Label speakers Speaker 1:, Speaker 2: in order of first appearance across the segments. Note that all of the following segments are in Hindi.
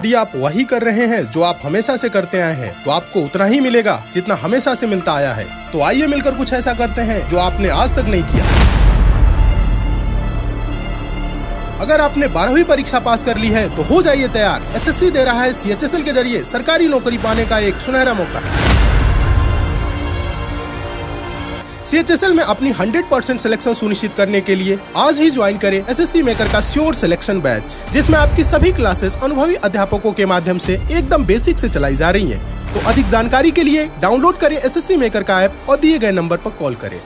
Speaker 1: यदि आप वही कर रहे हैं जो आप हमेशा से करते आए हैं तो आपको उतना ही मिलेगा जितना हमेशा से मिलता आया है तो आइए मिलकर कुछ ऐसा करते हैं जो आपने आज तक नहीं किया अगर आपने बारहवीं परीक्षा पास कर ली है तो हो जाइए तैयार एसएससी दे रहा है सीएचएसएल के जरिए सरकारी नौकरी पाने का एक सुनहरा मौका सीएचएसएल में अपनी 100 परसेंट सिलेक्शन सुनिश्चित करने के लिए आज ही ज्वाइन करें एसएससी मेकर का श्योर सिलेक्शन बैच जिसमें आपकी सभी क्लासेस अनुभवी अध्यापकों के माध्यम से एकदम बेसिक से चलाई जा रही है तो अधिक जानकारी के लिए डाउनलोड करें एसएससी मेकर का ऐप और दिए गए नंबर पर कॉल करें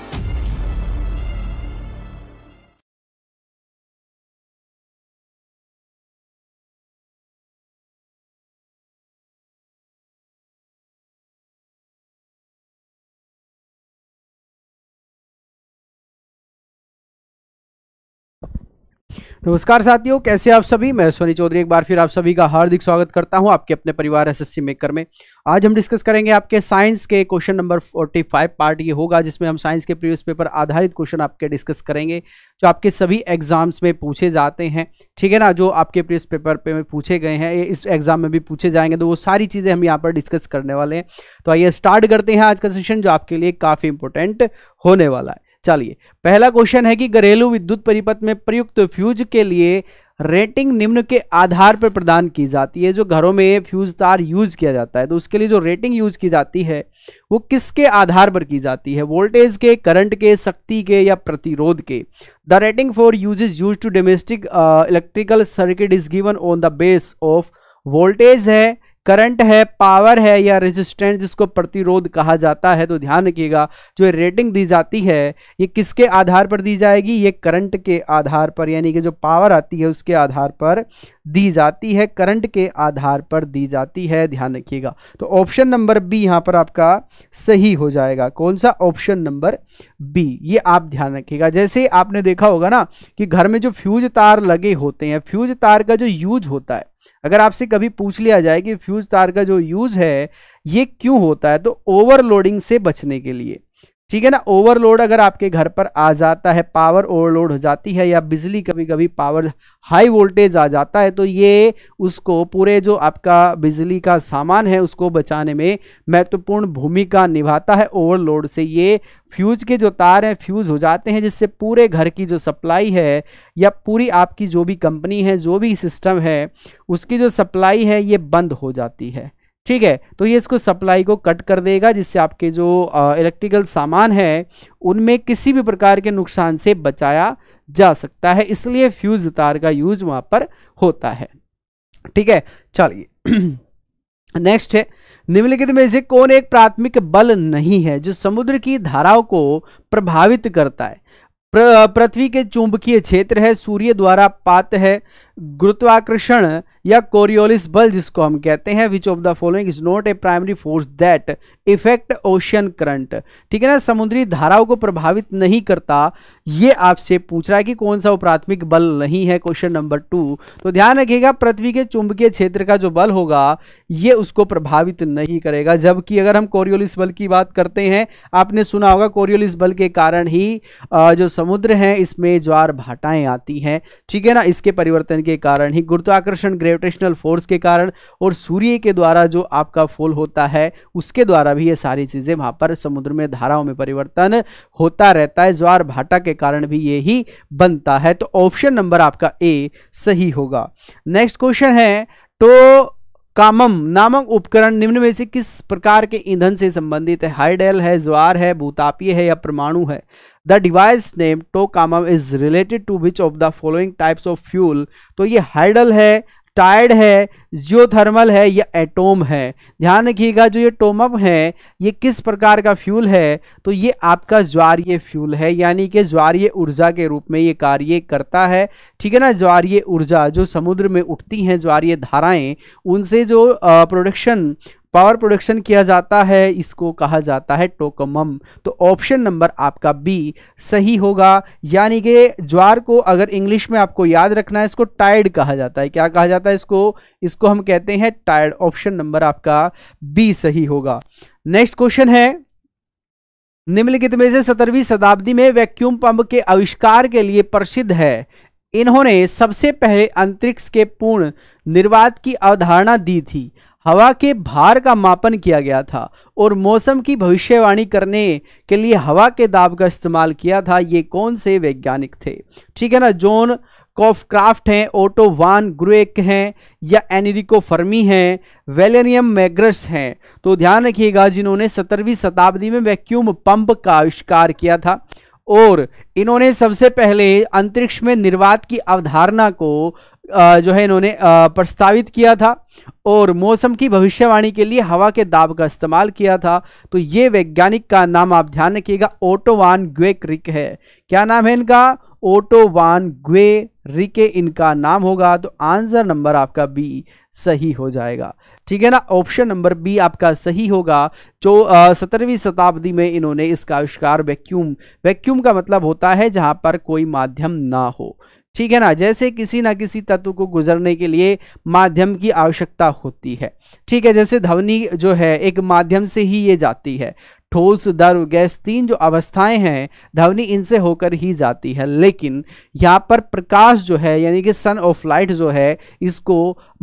Speaker 1: नमस्कार साथियों कैसे आप सभी मैं सोनी चौधरी एक बार फिर आप सभी का हार्दिक स्वागत करता हूं आपके अपने परिवार एसएससी मेकर में आज हम डिस्कस करेंगे आपके साइंस के क्वेश्चन नंबर 45 पार्ट ये होगा जिसमें हम साइंस के प्रीवियस पेपर आधारित क्वेश्चन आपके डिस्कस करेंगे जो आपके सभी एग्जाम्स में पूछे जाते हैं ठीक है ना जो आपके प्रीवियस पेपर पे में पूछे गए हैं इस एग्जाम में भी पूछे जाएंगे तो वो सारी चीज़ें हम यहाँ पर डिस्कस करने वाले हैं तो आइए स्टार्ट करते हैं आज का सेशन जो आपके लिए काफ़ी इंपॉर्टेंट होने वाला है चलिए पहला क्वेश्चन है कि घरेलू विद्युत परिपथ में प्रयुक्त फ्यूज के लिए रेटिंग निम्न के आधार पर प्रदान की जाती है जो घरों में फ्यूज तार यूज किया जाता है तो उसके लिए जो रेटिंग यूज की जाती है वो किसके आधार पर की जाती है वोल्टेज के करंट के शक्ति के या प्रतिरोध के the rating for is use to domestic electrical circuit is given on the base of voltage है करंट है पावर है या रेजिस्टेंस जिसको प्रतिरोध कहा जाता है तो ध्यान रखिएगा जो रेटिंग दी जाती है ये किसके आधार पर दी जाएगी ये करंट के आधार पर यानी कि जो पावर आती है उसके आधार पर दी जाती है करंट के आधार पर दी जाती है ध्यान रखिएगा तो ऑप्शन नंबर बी यहाँ पर आपका सही हो जाएगा कौन सा ऑप्शन नंबर बी ये आप ध्यान रखिएगा जैसे आपने देखा होगा ना कि घर में जो फ्यूज तार लगे होते हैं फ्यूज तार का जो यूज होता है अगर आपसे कभी पूछ लिया जाए कि फ्यूज तार का जो यूज है ये क्यों होता है तो ओवरलोडिंग से बचने के लिए ठीक है ना ओवरलोड अगर आपके घर पर आ जाता है पावर ओवरलोड हो जाती है या बिजली कभी कभी पावर हाई वोल्टेज आ जाता है तो ये उसको पूरे जो आपका बिजली का सामान है उसको बचाने में महत्वपूर्ण भूमिका निभाता है ओवरलोड से ये फ्यूज के जो तार हैं फ्यूज हो जाते हैं जिससे पूरे घर की जो सप्लाई है या पूरी आपकी जो भी कंपनी है जो भी सिस्टम है उसकी जो सप्लाई है ये बंद हो जाती है ठीक है तो ये इसको सप्लाई को कट कर देगा जिससे आपके जो इलेक्ट्रिकल सामान है उनमें किसी भी प्रकार के नुकसान से बचाया जा सकता है इसलिए फ्यूज तार का यूज वहां पर होता है ठीक है चलिए नेक्स्ट है निम्नलिखित में से कौन एक प्राथमिक बल नहीं है जो समुद्र की धाराओं को प्रभावित करता है पृथ्वी के चुंबकीय क्षेत्र है सूर्य द्वारा पात है गुरुत्वाकर्षण या कोरियोलिस बल जिसको हम कहते हैं which of the following is not a primary force that effect ocean current ठीक है ना समुद्री धाराओं को प्रभावित नहीं करता ये आपसे पूछ रहा है कि कौन सा वो प्राथमिक बल नहीं है क्वेश्चन नंबर टू तो ध्यान रखिएगा पृथ्वी के चुंबकीय क्षेत्र का जो बल होगा ये उसको प्रभावित नहीं करेगा जबकि अगर हम कोरियोलिस बल की बात करते हैं आपने सुना होगा कोरियोलिस बल के कारण ही जो समुद्र है इसमें ज्वार भाटाएं आती हैं ठीक है ना इसके परिवर्तन के कारण ही गुरुत्वाकर्षण ग्रेव ग्रेविटेशनल फोर्स के कारण और सूर्य के द्वारा जो आपका फोल होता है उसके द्वारा भी ये सारी चीज़ें वहाँ पर समुद्र में धाराओं में परिवर्तन होता रहता है ज्वार भाटा के कारण भी ये ही बनता है तो ऑप्शन नंबर आपका ए सही होगा नेक्स्ट क्वेश्चन है तो कामम नामक उपकरण निम्न में से किस प्रकार के ईंधन से संबंधित है हाइडेल है ज्वार है भूतापीय है या परमाणु है the device named tokamak is related to which of the following types of fuel तो ये हाइडल है टायर्ड है जियोथर्मल है या एटोम है ध्यान रखिएगा जो ये टोमम है ये किस प्रकार का फ्यूल है तो ये आपका ज्वारीय फ्यूल है यानी कि ज्वारीय ऊर्जा के रूप में ये कार्य करता है ठीक है ना ज्वारीय ऊर्जा जो समुद्र में उठती हैं ज्वारीय धाराएं उनसे जो प्रोडक्शन पावर प्रोडक्शन किया जाता है इसको कहा जाता है टोकमम तो ऑप्शन नंबर आपका बी सही होगा यानी कि ज्वार को अगर इंग्लिश में आपको याद रखना है इसको टाइड कहा जाता है क्या कहा जाता है इसको इसको हम कहते हैं टाइड ऑप्शन नंबर आपका बी सही होगा नेक्स्ट क्वेश्चन है निम्नलिखित में से सत्रहवीं शताब्दी में वैक्यूम पंप के आविष्कार के लिए प्रसिद्ध है इन्होंने सबसे पहले अंतरिक्ष के पूर्ण निर्वात की अवधारणा दी थी हवा के भार का मापन किया गया था और मौसम की भविष्यवाणी करने के लिए हवा के दाब का इस्तेमाल किया था ये कौन से वैज्ञानिक थे ठीक है ना जॉन कॉफक्राफ्ट हैं ओटो वान ग्रुएक हैं या एनरिको फर्मी हैं वेलेनियम मैग्रस हैं तो ध्यान रखिएगा जिन्होंने सत्रहवीं शताब्दी में वैक्यूम पंप का आविष्कार किया था और इन्होंने सबसे पहले अंतरिक्ष में निर्वात की अवधारणा को जो है इन्होंने प्रस्तावित किया था और मौसम की भविष्यवाणी के लिए हवा के दाब का इस्तेमाल किया था तो ये वैज्ञानिक का नाम आप ध्यान रखिएगा ओटोवान ग्वेक्रिक है क्या नाम है इनका ओटोवान ग्वे रिके इनका नाम होगा तो आंसर नंबर आपका बी सही हो जाएगा ठीक है ना ऑप्शन नंबर बी आपका सही होगा जो सत्रहवीं शताब्दी में इन्होंने इसका आविष्कार वैक्यूम वैक्यूम का मतलब होता है जहां पर कोई माध्यम ना हो ठीक है ना जैसे किसी ना किसी तत्व को गुजरने के लिए माध्यम की आवश्यकता होती है ठीक है जैसे ध्वनि जो है एक माध्यम से ही ये जाती है ठोस दर गैस तीन जो अवस्थाएं हैं ध्वनि इनसे होकर ही जाती है लेकिन यहाँ पर प्रकाश जो है यानी कि सन ऑफ लाइट जो है इसको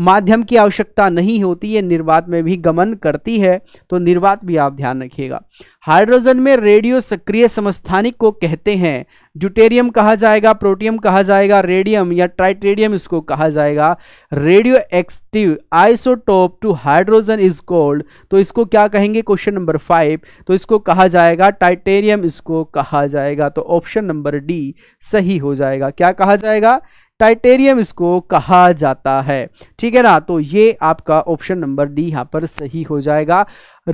Speaker 1: माध्यम की आवश्यकता नहीं होती ये निर्वात में भी गमन करती है तो निर्वात भी आप ध्यान रखिएगा हाइड्रोजन में रेडियो सक्रिय समस्थानिक को कहते हैं जुटेरियम कहा जाएगा प्रोटियम कहा जाएगा रेडियम या ट्राइटेरियम इसको कहा जाएगा radioactive isotope to hydrogen is called तो इसको क्या कहेंगे क्वेश्चन नंबर फाइव तो इसको कहा जाएगा टाइटेरियम इसको कहा जाएगा तो ऑप्शन नंबर डी सही हो जाएगा क्या कहा जाएगा टाइटेरियम इसको कहा जाता है ठीक है ना तो ये आपका ऑप्शन नंबर डी यहां पर सही हो जाएगा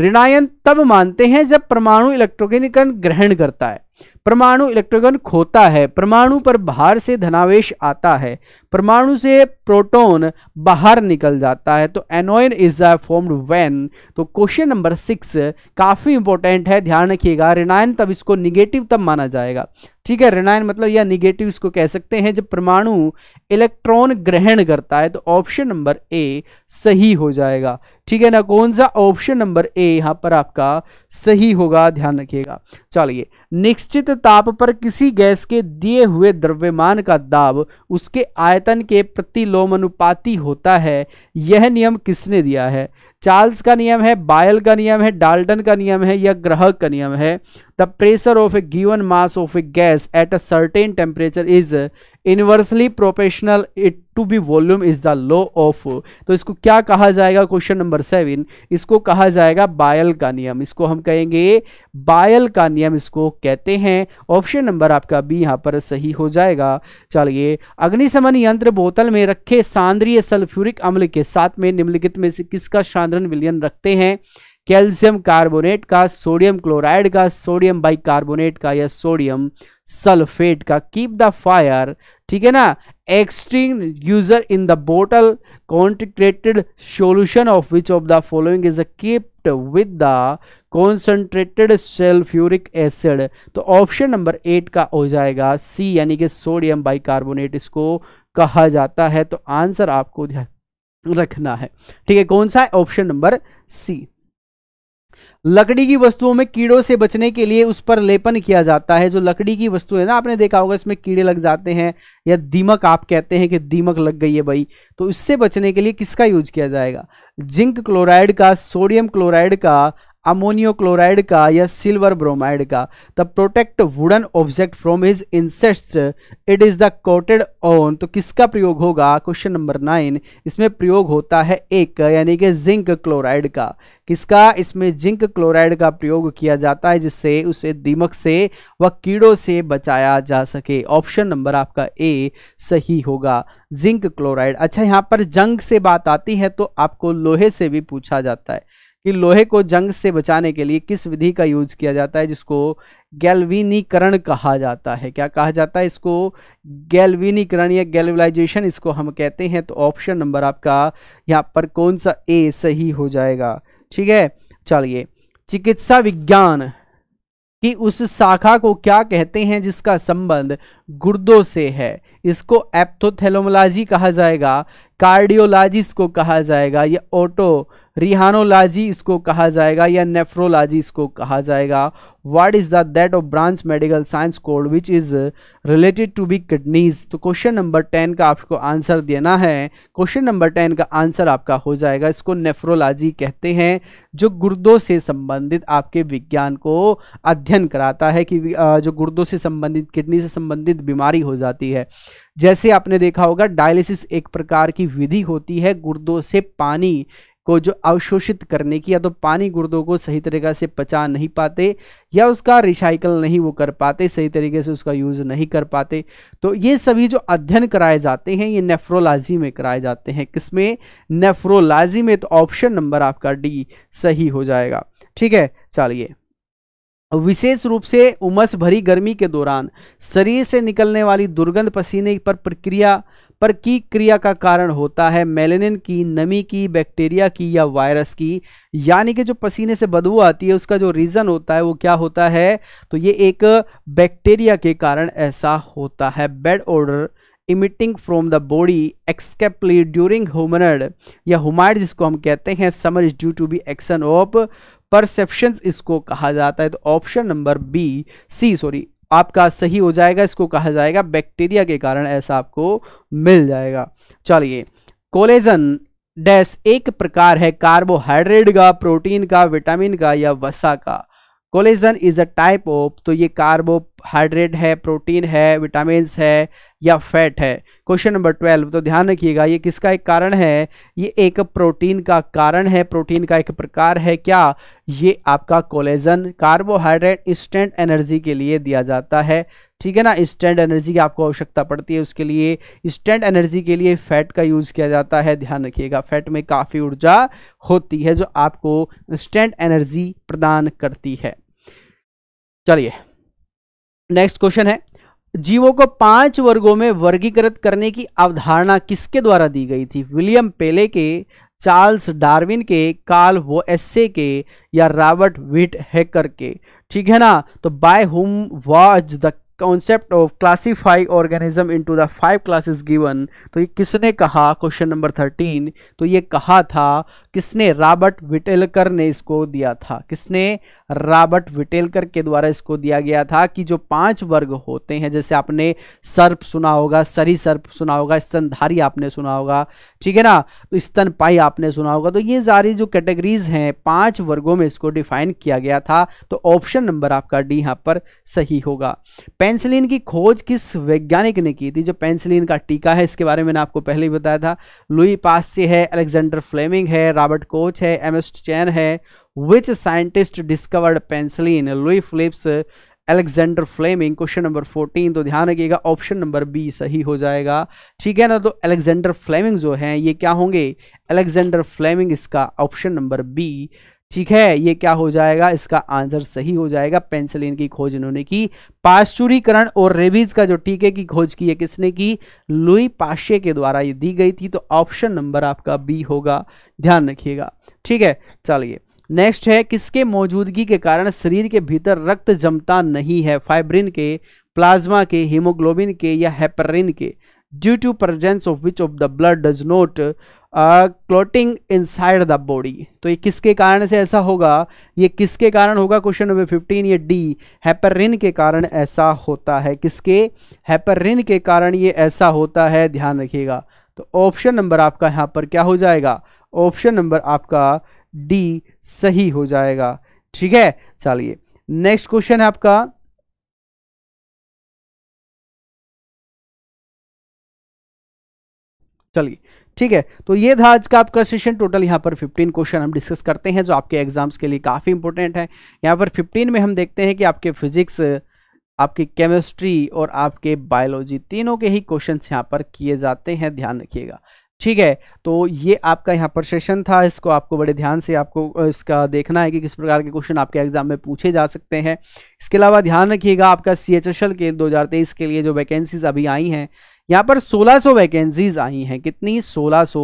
Speaker 1: ऋणायन तब मानते हैं जब परमाणु इलेक्ट्रोनिकन ग्रहण करता है परमाणु इलेक्ट्रोगन खोता है परमाणु पर बाहर से धनावेश आता है परमाणु से प्रोटॉन बाहर निकल जाता है तो एनोइन इज फॉर्म्ड व्हेन तो क्वेश्चन नंबर सिक्स काफ़ी इंपॉर्टेंट है ध्यान रखिएगा ऋणायन तब इसको निगेटिव तब माना जाएगा ठीक है ऋणायन मतलब या निगेटिव इसको कह सकते हैं जब परमाणु इलेक्ट्रॉन ग्रहण करता है तो ऑप्शन नंबर ए सही हो जाएगा ठीक है ना कौन सा ऑप्शन नंबर ए यहाँ पर आपका सही होगा ध्यान रखिएगा चलिए निश्चित ताप पर किसी गैस के दिए हुए द्रव्यमान का दाब उसके आयतन के प्रतिलोम अनुपाती होता है यह नियम किसने दिया है चार्ल्स का नियम है बायल का नियम है डाल्टन का नियम है या ग्रह का नियम है the pressure of a given mass of a gas at a certain temperature is inversely proportional it to be volume is the law of तो इसको क्या कहा जाएगा क्वेश्चन नंबर सेवन इसको कहा जाएगा बायल का नियम इसको हम कहेंगे बायल का नियम इसको कहते हैं ऑप्शन नंबर आपका भी यहाँ पर सही हो जाएगा चलिए अग्निशमन यंत्र बोतल में रखे सांद्रीय सल्फ्यूरिक अम्ल के साथ में निम्नलिखित में से किसका सांद्रन विलियन रखते हैं कैल्शियम कार्बोनेट का सोडियम क्लोराइड का सोडियम बाइकार्बोनेट का या सोडियम सल्फेट का कीप द फायर ठीक है ना extreme user in the bottle concentrated solution of which of the following is a kept with the concentrated sulphuric acid तो ऑप्शन नंबर एट का हो जाएगा सी यानी कि सोडियम बाइकार्बोनेट इसको कहा जाता है तो आंसर आपको रखना है ठीक है कौन सा है ऑप्शन नंबर सी लकड़ी की वस्तुओं में कीड़ों से बचने के लिए उस पर लेपन किया जाता है जो लकड़ी की वस्तु है ना आपने देखा होगा इसमें कीड़े लग जाते हैं या दीमक आप कहते हैं कि दीमक लग गई है भाई तो इससे बचने के लिए किसका यूज किया जाएगा जिंक क्लोराइड का सोडियम क्लोराइड का अमोनियो क्लोराइड का या सिल्वर ब्रोमाइड का the protect wooden object from his insects it is the coated on तो किसका प्रयोग होगा क्वेश्चन नंबर नाइन इसमें प्रयोग होता है एक यानी कि जिंक क्लोराइड का किसका इसमें जिंक क्लोराइड का प्रयोग किया जाता है जिससे उसे दीमक से व कीड़ों से बचाया जा सके ऑप्शन नंबर आपका ए सही होगा जिंक क्लोराइड अच्छा यहाँ पर जंग से बात आती है तो आपको लोहे से भी पूछा जाता है कि लोहे को जंग से बचाने के लिए किस विधि का यूज किया जाता है जिसको गैल्विनीकरण कहा जाता है क्या कहा जाता है इसको गैल्विनीकरण या गैल्वलाइजेशन इसको हम कहते हैं तो ऑप्शन नंबर आपका यहाँ पर कौन सा ए सही हो जाएगा ठीक है चलिए चिकित्सा विज्ञान कि उस शाखा को क्या कहते हैं जिसका संबंध गुर्दों से है इसको एप्थोथेलोमोलॉजी कहा जाएगा कार्डियोलॉजी को कहा जाएगा या ऑटो रिहानोलॉजी इसको कहा जाएगा या नेफ्रोलॉजी इसको कहा जाएगा what is the that of branch medical science code which is related to be kidneys तो क्वेश्चन नंबर टेन का आपको आंसर देना है क्वेश्चन नंबर टेन का आंसर आपका हो जाएगा इसको नेफ्रोलॉजी कहते हैं जो गुर्दों से संबंधित आपके विज्ञान को अध्ययन कराता है कि जो गुर्दों से संबंधित किडनी से संबंधित बीमारी हो जाती है जैसे आपने देखा होगा डायलिसिस एक प्रकार की विधि होती है गुर्दों से पानी को जो अवशोषित करने की या तो पानी गुर्दों को सही तरीके से पचा नहीं पाते या उसका रिसाइकल नहीं वो कर पाते सही तरीके से उसका यूज़ नहीं कर पाते तो ये सभी जो अध्ययन कराए जाते हैं ये नेफ्रोलॉजी में कराए जाते हैं किसमें नेफ्रोलॉजी में तो ऑप्शन नंबर आपका डी सही हो जाएगा ठीक है चलिए विशेष रूप से उमस भरी गर्मी के दौरान शरीर से निकलने वाली दुर्गंध पसीने पर प्रक्रिया पर की क्रिया का कारण होता है मेलेनिन की नमी की बैक्टीरिया की या वायरस की यानी कि जो पसीने से बदबू आती है उसका जो रीज़न होता है वो क्या होता है तो ये एक बैक्टीरिया के कारण ऐसा होता है bad odour emitting from the body एक्सकेपली ड्यूरिंग ह्यूमनड या हुमाइड जिसको हम कहते हैं summer is due to be action of perception इसको कहा जाता है तो option number B C sorry आपका सही हो जाएगा इसको कहा जाएगा बैक्टीरिया के कारण ऐसा आपको मिल जाएगा चलिए कोलेजन डैश एक प्रकार है कार्बोहाइड्रेट का प्रोटीन का विटामिन का या वसा का collagen is a type of तो ये कार्बो कार्बोहाइड्रेट है प्रोटीन है विटामिन है या फैट है क्वेश्चन नंबर ट्वेल्व तो ध्यान रखिएगा ये किसका एक कारण है ये एक प्रोटीन का कारण है प्रोटीन का एक प्रकार है क्या ये आपका कोलेजन कार्बोहाइड्रेट इंस्टेंट एनर्जी के लिए दिया जाता है ठीक है ना इंस्टेंट एनर्जी की आपको आवश्यकता पड़ती है उसके लिए इंस्टेंट एनर्जी के लिए फैट का यूज़ किया जाता है ध्यान रखिएगा फैट में काफ़ी ऊर्जा होती है जो आपको इंस्टेंट एनर्जी प्रदान करती है चलिए नेक्स्ट क्वेश्चन है जीवों को पांच वर्गों में वर्गीकृत करने की अवधारणा किसके द्वारा दी गई थी विलियम पेले के चार्ल्स डार्विन के कार्ल वो एस्से के या रॉबर्ट विट हैकर के ठीक है ना तो by whom was the concept of classify organism to the five classes given तो ये किसने कहा क्वेश्चन नंबर थर्टीन तो ये कहा था किसने रॉबर्ट विटेलकर ने इसको दिया था किसने रॉबर्ट विटेलकर के द्वारा इसको दिया गया था कि जो पांच वर्ग होते हैं जैसे आपने सर्प सुना होगा सरी सर्प सुना होगा स्तनधारी आपने सुना होगा ठीक है ना तो स्तन पाई आपने सुना होगा तो ये सारी जो कैटेगरीज हैं पांच वर्गों में इसको डिफाइन किया गया था तो ऑप्शन नंबर आपका डी यहाँ पर सही होगा पेंसिलिन की खोज किस वैज्ञानिक ने की थी जो पेंसिलिन का टीका है इसके बारे में मैंने आपको पहले ही बताया था लुई पास्सी है अलेक्जेंडर फ्लेमिंग है रॉबर्ट कोच है एम एस चैन है which scientist discovered penicillin Louis Phillips Alexander Fleming question number 14 तो ध्यान रखिएगा ऑप्शन नंबर बी सही हो जाएगा ठीक है ना तो अलेक्जेंडर फ्लेमिंग जो हैं ये क्या होंगे अलेक्जेंडर फ्लेमिंग इसका ऑप्शन नंबर बी ठीक है ये क्या हो जाएगा इसका आंसर सही हो जाएगा पेंसिलिन की खोज इन्होंने की पाश्चुरीकरण और रेबीज का जो टीके की खोज की है किसने की लुई पाशे के द्वारा ये दी गई थी तो ऑप्शन नंबर आपका बी होगा ध्यान रखिएगा ठीक है चलिए नेक्स्ट है किसके मौजूदगी के कारण शरीर के भीतर रक्त जमता नहीं है फाइब्रिन के प्लाज्मा के हीमोग्लोबिन के या हेपरिन के due to presence of which of the blood does not clotting inside the body तो ये किसके कारण से ऐसा होगा ये किसके कारण होगा क्वेश्चन नंबर फिफ्टीन ये डी हैपरिन के कारण ऐसा होता है किसके हैपरिन के कारण ये ऐसा होता है ध्यान रखिएगा तो ऑप्शन नंबर आपका यहाँ पर क्या हो जाएगा ऑप्शन नंबर आपका डी सही हो जाएगा ठीक है चलिए नेक्स्ट क्वेश्चन है आपका चलिए ठीक है तो ये था आज का आपका सेशन टोटल यहाँ पर 15 क्वेश्चन हम डिस्कस करते हैं जो आपके एग्जाम्स के लिए काफ़ी इंपॉर्टेंट है यहाँ पर 15 में हम देखते हैं कि आपके फिजिक्स आपकी केमिस्ट्री और आपके बायोलॉजी तीनों के ही क्वेश्चन यहाँ पर किए जाते हैं ध्यान रखिएगा ठीक है तो ये आपका यहाँ पर सेशन था इसको आपको बड़े ध्यान से आपको इसका देखना है कि किस प्रकार के क्वेश्चन आपके एग्जाम में पूछे जा सकते हैं इसके अलावा ध्यान रखिएगा आपका सी एच एस एल के 2023 के लिए जो वैकेंसीज अभी आई हैं यहाँ पर 1600 वैकेंसीज आई हैं कितनी 1600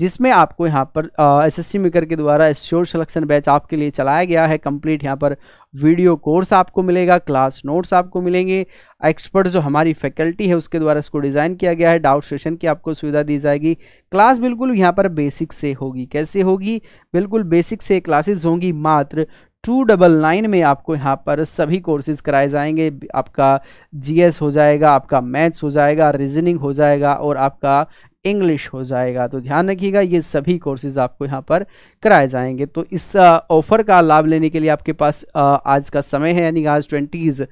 Speaker 1: जिसमें आपको यहाँ पर एसएससी मेकर के द्वारा श्योर सिलेक्शन बैच आपके लिए चलाया गया है कंप्लीट यहाँ पर वीडियो कोर्स आपको मिलेगा क्लास नोट्स आपको मिलेंगे एक्सपर्ट जो हमारी फैकल्टी है उसके द्वारा इसको डिज़ाइन किया गया है डाउट सेशन की आपको सुविधा दी जाएगी क्लास बिल्कुल यहाँ पर बेसिक से होगी कैसे होगी बिल्कुल बेसिक से क्लासेज होंगी मात्र टू डबल नाइन में आपको यहाँ पर सभी कोर्सेज कराए जाएंगे आपका जीएस हो जाएगा आपका मैथ्स हो जाएगा रीजनिंग हो जाएगा और आपका इंग्लिश हो जाएगा तो ध्यान रखिएगा ये सभी कोर्सेज आपको यहाँ पर कराए जाएंगे तो इस ऑफ़र का लाभ लेने के लिए आपके पास आज का समय है यानी आज ट्वेंटीज़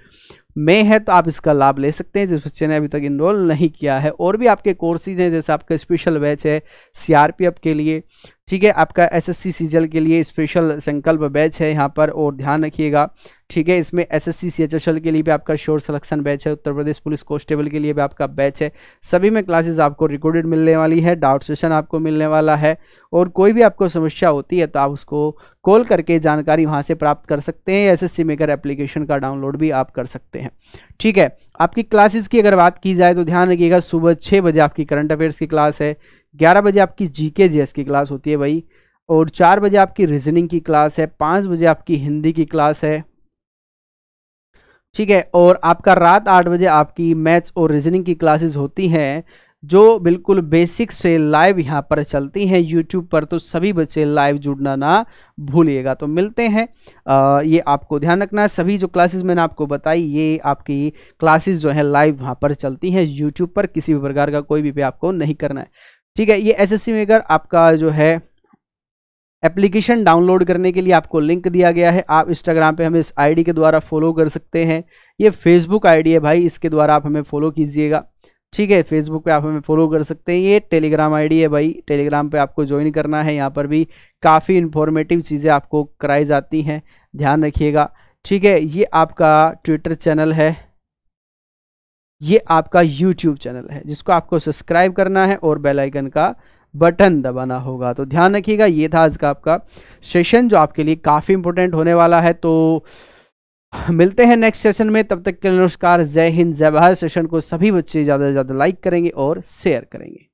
Speaker 1: में है तो आप इसका लाभ ले सकते हैं जिस बच्चे ने अभी तक इनरोल नहीं किया है और भी आपके कोर्सेज हैं जैसे आपका स्पेशल बैच है सी के लिए ठीक है आपका एसएससी सीजल के लिए स्पेशल संकल्प बैच है यहाँ पर और ध्यान रखिएगा ठीक है इसमें एसएससी सीएचएसएल के लिए भी आपका शोर सिलेक्शन बैच है उत्तर प्रदेश पुलिस कॉन्स्टेबल के लिए भी आपका बैच है सभी में क्लासेस आपको रिकॉर्डेड मिलने वाली है डाउट सेशन आपको मिलने वाला है और कोई भी आपको समस्या होती है तो आप उसको कॉल करके जानकारी वहाँ से प्राप्त कर सकते हैं एस एस मेकर एप्लीकेशन का डाउनलोड भी आप कर सकते हैं ठीक है आपकी क्लासेज की अगर बात की जाए तो ध्यान रखिएगा सुबह छः बजे आपकी करंट अफेयर्स की क्लास है ग्यारह बजे आपकी जीके जीएस की क्लास होती है भाई और चार बजे आपकी रीजनिंग की क्लास है पाँच बजे आपकी हिंदी की क्लास है ठीक है और आपका रात आठ बजे आपकी मैथ्स और रीजनिंग की क्लासेस होती हैं जो बिल्कुल बेसिक से लाइव यहाँ पर चलती हैं यूट्यूब पर तो सभी बच्चे लाइव जुड़ना ना भूलिएगा तो मिलते हैं आ, ये आपको ध्यान रखना है सभी जो क्लासेस मैंने आपको बताई ये आपकी क्लासेस जो है लाइव वहाँ पर चलती हैं यूट्यूब पर किसी भी प्रकार का कोई भी पे आपको नहीं करना है ठीक है ये सी मेकर आपका जो है एप्लीकेशन डाउनलोड करने के लिए आपको लिंक दिया गया है आप इंस्टाग्राम पे हमें इस आईडी के द्वारा फॉलो कर सकते हैं ये फेसबुक आईडी है भाई इसके द्वारा आप हमें फॉलो कीजिएगा ठीक है फेसबुक पे आप हमें फॉलो कर सकते हैं ये टेलीग्राम आईडी है भाई टेलीग्राम पे आपको ज्वाइन करना है यहाँ पर भी काफ़ी इन्फॉर्मेटिव चीज़ें आपको कराई जाती हैं ध्यान रखिएगा ठीक है ये आपका ट्विटर चैनल है ये आपका यूट्यूब चैनल है जिसको आपको सब्सक्राइब करना है और बेल आइकन का बटन दबाना होगा तो ध्यान रखिएगा ये था आज का आपका सेशन जो आपके लिए काफ़ी इंपॉर्टेंट होने वाला है तो मिलते हैं नेक्स्ट सेशन में तब तक के नमस्कार जय हिंद जय भारत सेशन को सभी बच्चे ज़्यादा से ज़्यादा लाइक करेंगे और शेयर करेंगे